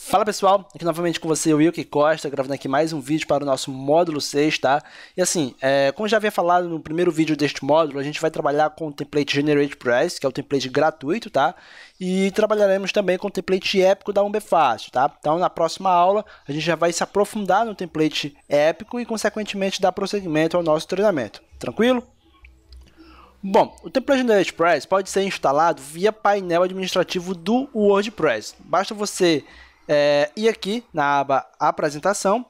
Fala pessoal, aqui novamente com você, o Wilke Costa, gravando aqui mais um vídeo para o nosso módulo 6, tá? E assim, é, como já havia falado no primeiro vídeo deste módulo, a gente vai trabalhar com o template Generate Price, que é o template gratuito, tá? E trabalharemos também com o template épico da Umbe tá? Então na próxima aula a gente já vai se aprofundar no template épico e consequentemente dar prosseguimento ao nosso treinamento, tranquilo? Bom, o template Generate Price pode ser instalado via painel administrativo do WordPress. Basta você é, e aqui na aba apresentação,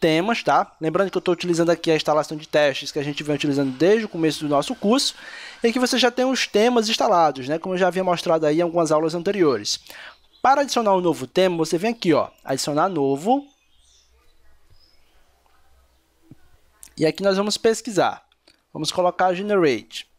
temas, tá? Lembrando que eu estou utilizando aqui a instalação de testes que a gente vem utilizando desde o começo do nosso curso, e aqui você já tem os temas instalados, né? Como eu já havia mostrado aí em algumas aulas anteriores. Para adicionar um novo tema, você vem aqui, ó, adicionar novo. E aqui nós vamos pesquisar. Vamos colocar generate.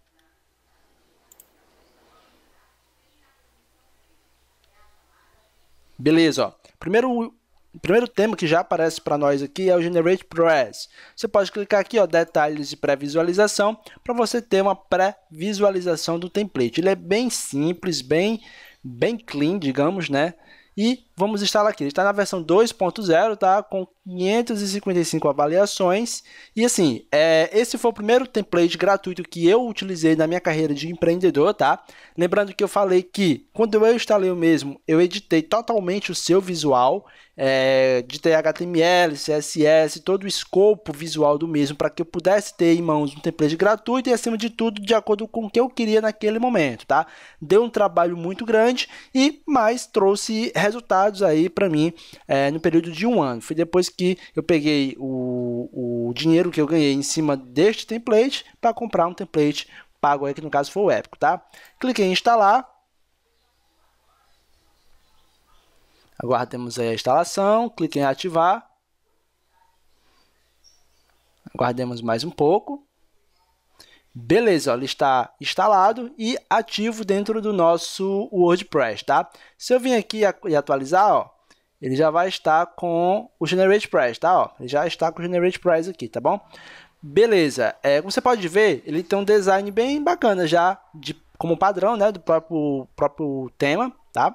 Beleza, ó. Primeiro, primeiro tema que já aparece para nós aqui é o Generate press Você pode clicar aqui, ó, detalhes de pré-visualização, para você ter uma pré-visualização do template. Ele é bem simples, bem, bem clean, digamos, né? E vamos instalar aqui. Ele está na versão 2.0, tá? Com 555 avaliações. E assim, é, esse foi o primeiro template gratuito que eu utilizei na minha carreira de empreendedor, tá? Lembrando que eu falei que quando eu instalei o mesmo, eu editei totalmente o seu visual. É, editei HTML, CSS, todo o escopo visual do mesmo para que eu pudesse ter em mãos um template gratuito e acima de tudo de acordo com o que eu queria naquele momento, tá? Deu um trabalho muito grande e mais trouxe resultados aí para mim é, no período de um ano. Foi depois que eu peguei o, o dinheiro que eu ganhei em cima deste template para comprar um template pago aí, que no caso foi o Épico, tá? Cliquei em instalar. Aguardemos aí a instalação, clique em ativar. Aguardemos mais um pouco. Beleza, ó, ele está instalado e ativo dentro do nosso WordPress, tá? Se eu vir aqui e atualizar, ó, ele já vai estar com o GeneratePress, tá? Ó, ele já está com o GeneratePress aqui, tá bom? Beleza, é, como você pode ver, ele tem um design bem bacana já, de, como padrão, né, do próprio, próprio tema, tá?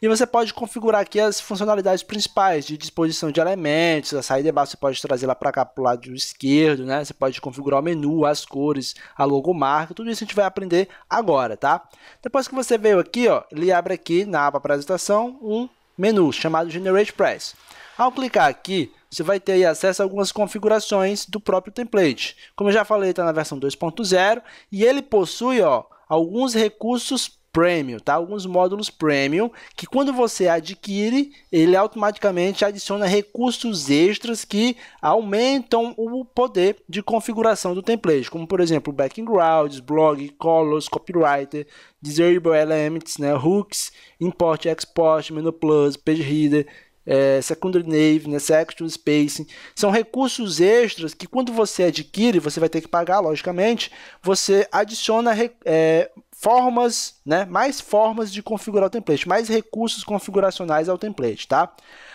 E você pode configurar aqui as funcionalidades principais de disposição de elementos, a saída e baixo você pode trazer lá para cá para o lado esquerdo, né? Você pode configurar o menu, as cores, a logomarca, tudo isso a gente vai aprender agora, tá? Depois que você veio aqui, ó, ele abre aqui na aba apresentação um menu chamado Generate Press. Ao clicar aqui, você vai ter acesso a algumas configurações do próprio template. Como eu já falei, está na versão 2.0 e ele possui ó, alguns recursos premium, tá? Alguns módulos premium que quando você adquire, ele automaticamente adiciona recursos extras que aumentam o poder de configuração do template, como por exemplo, backgrounds, blog, colors, copywriter, disable elements, né, hooks, import, export, menu plus, page header, é, secondary nave, né, section spacing, são recursos extras que quando você adquire, você vai ter que pagar, logicamente, você adiciona é, formas, né, mais formas de configurar o template, mais recursos configuracionais ao template, tá?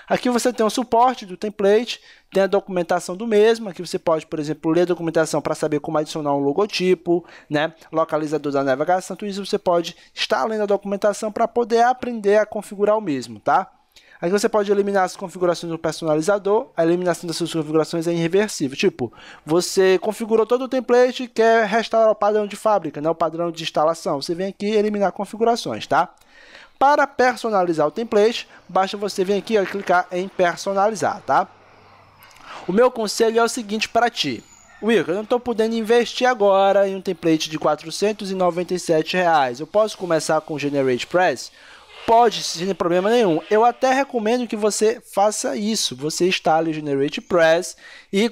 Aqui você tem o suporte do template, tem a documentação do mesmo, aqui você pode, por exemplo, ler a documentação para saber como adicionar um logotipo, né, localizador da navegação, tudo isso você pode estar lendo a documentação para poder aprender a configurar o mesmo, tá? Aqui você pode eliminar as configurações do personalizador, a eliminação das suas configurações é irreversível. Tipo, você configurou todo o template e quer restaurar o padrão de fábrica, né, o padrão de instalação. Você vem aqui eliminar configurações, tá? Para personalizar o template, basta você vir aqui e clicar em personalizar, tá? O meu conselho é o seguinte para ti. Will, eu não estou podendo investir agora em um template de R$ 497. Reais. Eu posso começar com o Generate Press? pode sem problema nenhum. Eu até recomendo que você faça isso. Você instale o Generate Press e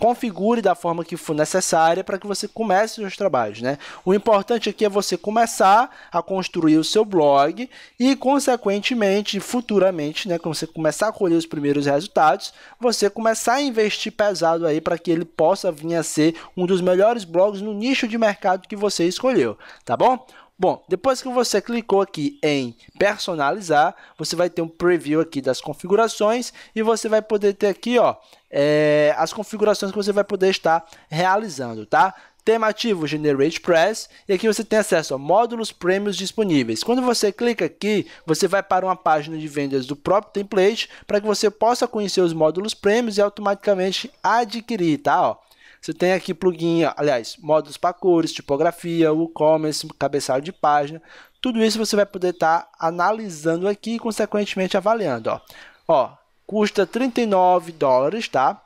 configure da forma que for necessária para que você comece os trabalhos, né? O importante aqui é você começar a construir o seu blog e, consequentemente, futuramente, né, quando você começar a colher os primeiros resultados, você começar a investir pesado aí para que ele possa vir a ser um dos melhores blogs no nicho de mercado que você escolheu, tá bom? Bom, depois que você clicou aqui em personalizar, você vai ter um preview aqui das configurações e você vai poder ter aqui, ó, é, as configurações que você vai poder estar realizando, tá? tema ativo Generate Press e aqui você tem acesso a módulos prêmios disponíveis. Quando você clica aqui, você vai para uma página de vendas do próprio template para que você possa conhecer os módulos prêmios e automaticamente adquirir, tá? Ó. Você tem aqui plugin, aliás, modos para cores, tipografia, WooCommerce, cabeçalho de página. Tudo isso você vai poder estar tá analisando aqui e, consequentemente, avaliando. Ó. ó, custa 39 dólares, tá?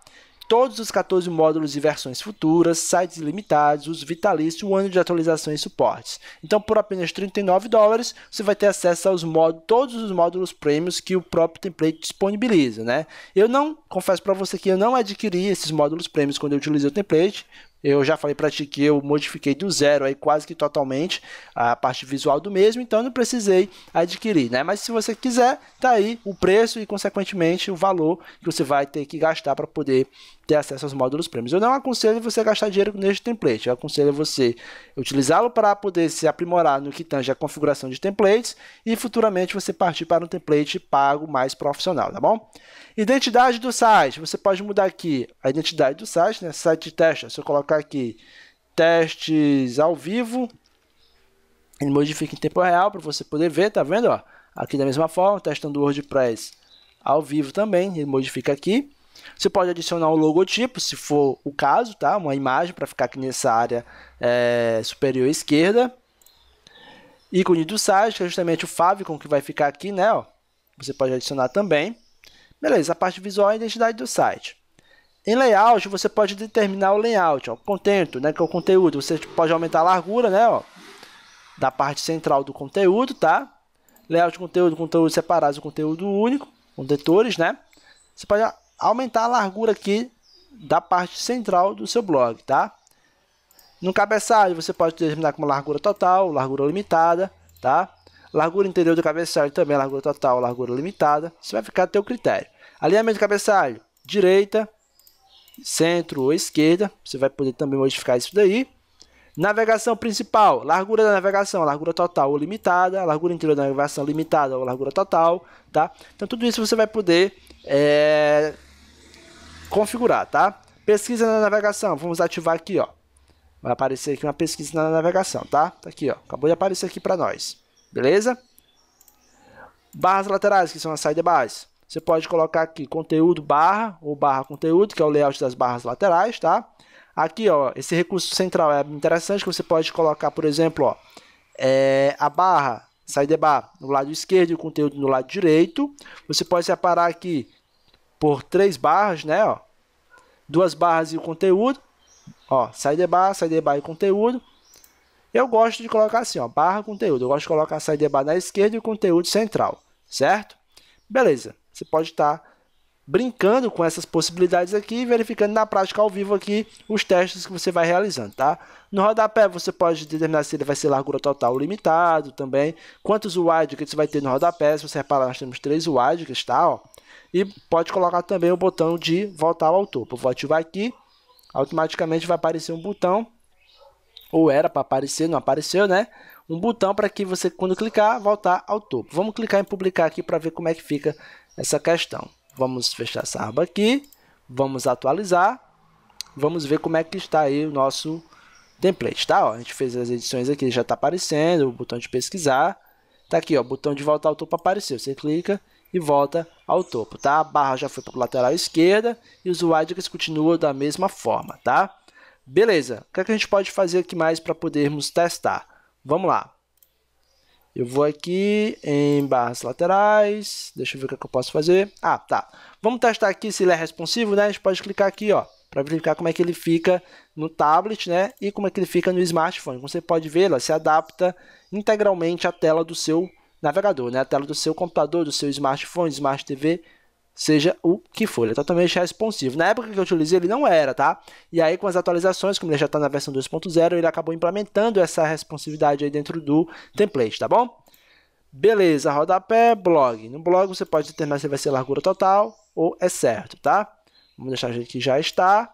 todos os 14 módulos e versões futuras, sites limitados, os vitalício, um ano de atualização e suportes. Então, por apenas 39 dólares, você vai ter acesso aos módulos, todos os módulos prêmios que o próprio template disponibiliza, né? Eu não, confesso para você que eu não adquiri esses módulos prêmios quando eu utilizei o template, eu já falei para ti que eu modifiquei do zero aí quase que totalmente a parte visual do mesmo, então não precisei adquirir, né? Mas se você quiser, tá aí o preço e consequentemente o valor que você vai ter que gastar para poder ter acesso aos módulos prêmios. Eu não aconselho você gastar dinheiro neste template, eu aconselho você utilizá-lo para poder se aprimorar no que tange a configuração de templates e futuramente você partir para um template pago mais profissional, tá bom? Identidade do site, você pode mudar aqui a identidade do site, né? Site de teste, é se eu colocar colocar aqui testes ao vivo. Ele modifica em tempo real para você poder ver, tá vendo? Ó? Aqui da mesma forma, testando o WordPress ao vivo também, ele modifica aqui. Você pode adicionar um logotipo, se for o caso, tá? Uma imagem para ficar aqui nessa área é, superior esquerda. Ícone do site, que é justamente o favicon que vai ficar aqui, né? Ó. Você pode adicionar também. Beleza, a parte visual e é a identidade do site. Em layout, você pode determinar o layout, ó, o contento, né, que é o conteúdo. Você pode aumentar a largura, né, ó, da parte central do conteúdo, tá? Layout de conteúdo, conteúdo separado, conteúdo único, contentores, né? Você pode aumentar a largura aqui da parte central do seu blog, tá? No cabeçalho, você pode determinar como largura total, largura limitada, tá? Largura interior do cabeçalho também, é largura total, largura limitada. Isso vai ficar a teu critério. Alinhamento do cabeçalho, direita, centro ou esquerda. Você vai poder também modificar isso daí. Navegação principal, largura da navegação, largura total ou limitada, largura interior da navegação limitada ou largura total, tá? Então tudo isso você vai poder é, configurar, tá? Pesquisa na navegação, vamos ativar aqui, ó. Vai aparecer aqui uma pesquisa na navegação, tá? Tá aqui, ó. Acabou de aparecer aqui para nós, beleza? Barras laterais, que são a saída base. Você pode colocar aqui conteúdo barra ou barra conteúdo, que é o layout das barras laterais, tá? Aqui, ó, esse recurso central é interessante, que você pode colocar, por exemplo, ó, é, a barra, saída bar, no lado esquerdo e o conteúdo no lado direito. Você pode separar aqui por três barras, né, ó, duas barras e o conteúdo, ó, saída bar, saída bar e conteúdo. Eu gosto de colocar assim, ó, barra conteúdo. Eu gosto de colocar a bar na esquerda e o conteúdo central, certo? Beleza. Você pode estar tá brincando com essas possibilidades aqui e verificando na prática ao vivo aqui os testes que você vai realizando, tá? No rodapé você pode determinar se ele vai ser largura total ou limitado também, quantos wide que você vai ter no rodapé, se você reparar nós temos três wide que está, ó. E pode colocar também o botão de voltar ao topo. vou ativar aqui, automaticamente vai aparecer um botão, ou era para aparecer, não apareceu, né? Um botão para que você, quando clicar, voltar ao topo. Vamos clicar em publicar aqui para ver como é que fica essa questão. Vamos fechar essa aba aqui, vamos atualizar, vamos ver como é que está aí o nosso template, tá? Ó, a gente fez as edições aqui, já está aparecendo, o botão de pesquisar, tá aqui, ó, o botão de voltar ao topo apareceu, você clica e volta ao topo, tá? A barra já foi para o lateral esquerda e os widgets continuam da mesma forma, tá? Beleza, o que, é que a gente pode fazer aqui mais para podermos testar? Vamos lá, eu vou aqui em barras laterais, deixa eu ver o que, é que eu posso fazer. Ah, tá. Vamos testar aqui se ele é responsivo, né? A gente pode clicar aqui, ó, para verificar como é que ele fica no tablet, né? E como é que ele fica no smartphone. Como você pode ver, ela se adapta integralmente à tela do seu navegador, né? A tela do seu computador, do seu smartphone, smart TV, seja o que for. Ele é totalmente responsivo. Na época que eu utilizei, ele não era, tá? E aí, com as atualizações, como ele já está na versão 2.0, ele acabou implementando essa responsividade aí dentro do template, tá bom? Beleza, rodapé, blog. No blog você pode determinar se vai ser largura total ou é certo, tá? Vamos deixar a gente que já está.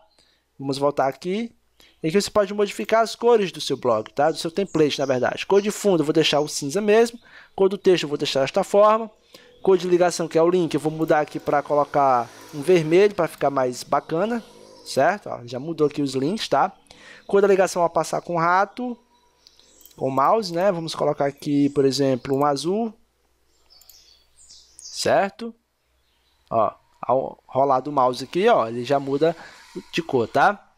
Vamos voltar aqui. E aqui você pode modificar as cores do seu blog, tá? Do seu template, na verdade. Cor de fundo eu vou deixar o cinza mesmo. Cor do texto eu vou deixar desta forma. Cor de ligação, que é o link, eu vou mudar aqui para colocar um vermelho para ficar mais bacana, certo? Ó, já mudou aqui os links, tá? Cor da ligação a passar com o rato, com o mouse, né? Vamos colocar aqui, por exemplo, um azul, certo? Ó, ao rolar do mouse aqui, ó, ele já muda de cor, tá?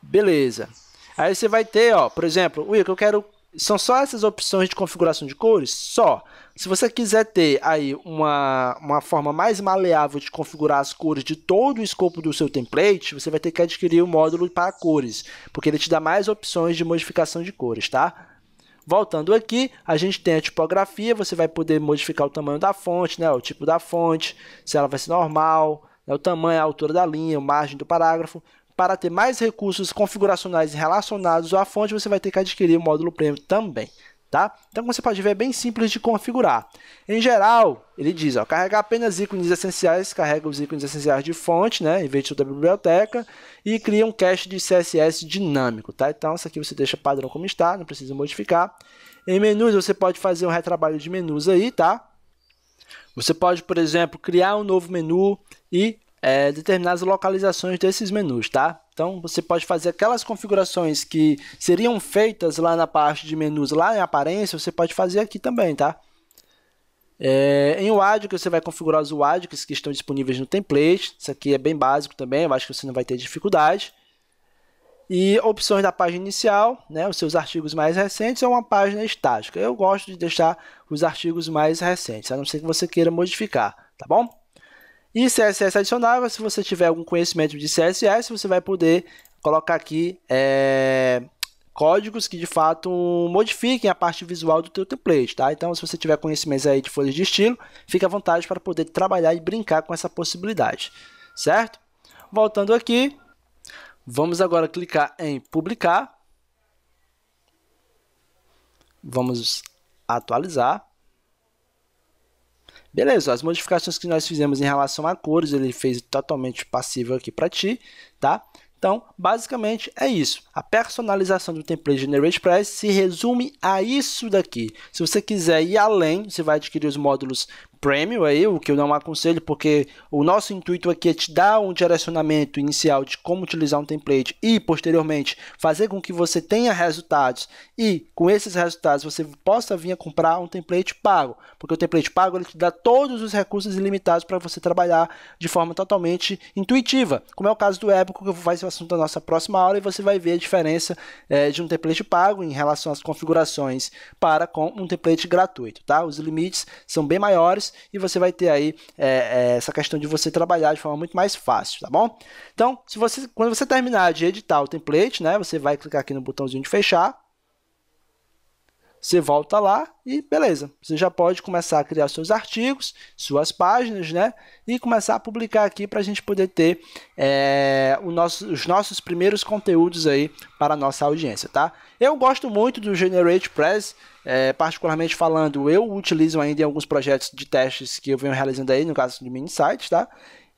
Beleza. Aí você vai ter, ó, por exemplo, o que eu quero são só essas opções de configuração de cores? Só. Se você quiser ter aí uma, uma forma mais maleável de configurar as cores de todo o escopo do seu template, você vai ter que adquirir o um módulo para cores, porque ele te dá mais opções de modificação de cores, tá? Voltando aqui, a gente tem a tipografia, você vai poder modificar o tamanho da fonte, né, o tipo da fonte, se ela vai ser normal, né, o tamanho, a altura da linha, a margem do parágrafo. Para ter mais recursos configuracionais relacionados à fonte, você vai ter que adquirir o módulo Premium também. Tá? Então, como você pode ver, é bem simples de configurar. Em geral, ele diz, ó, carregar apenas ícones essenciais, carrega os ícones essenciais de fonte, né, em vez de toda a biblioteca, e cria um cache de CSS dinâmico, tá? Então, isso aqui você deixa padrão como está, não precisa modificar. Em menus, você pode fazer um retrabalho de menus aí, tá? Você pode, por exemplo, criar um novo menu e é, determinadas localizações desses menus, tá? Então você pode fazer aquelas configurações que seriam feitas lá na parte de menus, lá em aparência, você pode fazer aqui também, tá? É, em WAD que você vai configurar os WADICs que estão disponíveis no template. Isso aqui é bem básico também, eu acho que você não vai ter dificuldade. E opções da página inicial, né, os seus artigos mais recentes, ou é uma página estática. Eu gosto de deixar os artigos mais recentes, a não ser que você queira modificar, tá bom? E CSS adicionável, se você tiver algum conhecimento de CSS, você vai poder colocar aqui é, códigos que de fato modifiquem a parte visual do teu template, tá? Então, se você tiver conhecimentos aí de folhas de estilo, fique à vontade para poder trabalhar e brincar com essa possibilidade, certo? Voltando aqui, vamos agora clicar em publicar. Vamos atualizar. Beleza, as modificações que nós fizemos em relação a cores, ele fez totalmente passível aqui para ti, tá? Então, basicamente é isso. A personalização do template GeneratePress se resume a isso daqui. Se você quiser ir além, você vai adquirir os módulos Premium aí, o é que eu não aconselho, porque o nosso intuito aqui é te dar um direcionamento inicial de como utilizar um template e, posteriormente, fazer com que você tenha resultados e, com esses resultados, você possa vir a comprar um template pago, porque o template pago ele te dá todos os recursos ilimitados para você trabalhar de forma totalmente intuitiva, como é o caso do Epico, que vai ser o assunto da nossa próxima aula e você vai ver a diferença é, de um template pago em relação às configurações para com um template gratuito, tá? Os limites são bem maiores e você vai ter aí é, é, essa questão de você trabalhar de forma muito mais fácil, tá bom? Então, se você, quando você terminar de editar o template, né, você vai clicar aqui no botãozinho de fechar você volta lá e beleza, você já pode começar a criar seus artigos, suas páginas, né? E começar a publicar aqui para a gente poder ter é, nosso, os nossos primeiros conteúdos aí para a nossa audiência, tá? Eu gosto muito do Generate Press, é, particularmente falando, eu utilizo ainda em alguns projetos de testes que eu venho realizando aí, no caso de mini sites, tá?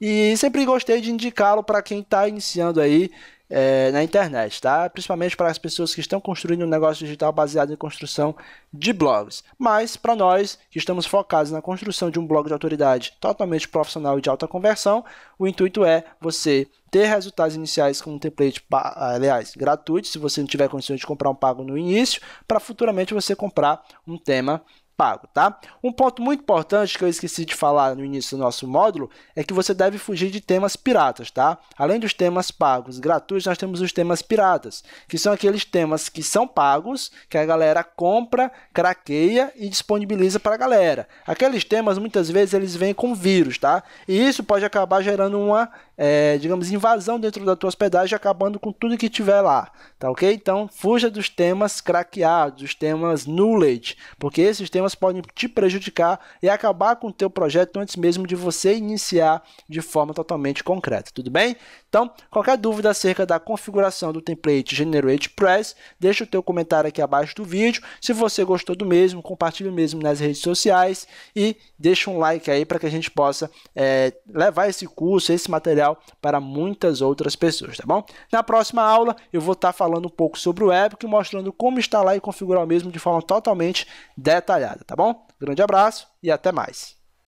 E sempre gostei de indicá-lo para quem está iniciando aí é, na internet, tá? Principalmente para as pessoas que estão construindo um negócio digital baseado em construção de blogs. Mas para nós que estamos focados na construção de um blog de autoridade totalmente profissional e de alta conversão, o intuito é você ter resultados iniciais com um template, aliás, gratuito, se você não tiver condições de comprar um pago no início, para futuramente você comprar um tema pago, tá? Um ponto muito importante que eu esqueci de falar no início do nosso módulo é que você deve fugir de temas piratas, tá? Além dos temas pagos gratuitos, nós temos os temas piratas, que são aqueles temas que são pagos, que a galera compra, craqueia e disponibiliza para a galera. Aqueles temas muitas vezes eles vêm com vírus, tá? E isso pode acabar gerando uma é, digamos, invasão dentro da tua hospedagem, acabando com tudo que tiver lá, tá ok? Então, fuja dos temas craqueados, dos temas knowledge, porque esses temas podem te prejudicar e acabar com o teu projeto antes mesmo de você iniciar de forma totalmente concreta, tudo bem? Então, qualquer dúvida acerca da configuração do template Generate Press, deixa o teu comentário aqui abaixo do vídeo. Se você gostou do mesmo, compartilhe mesmo nas redes sociais e deixa um like aí para que a gente possa é, levar esse curso, esse material para muitas outras pessoas, tá bom? Na próxima aula eu vou estar falando um pouco sobre o Epic, mostrando como instalar e configurar o mesmo de forma totalmente detalhada, tá bom? Grande abraço e até mais.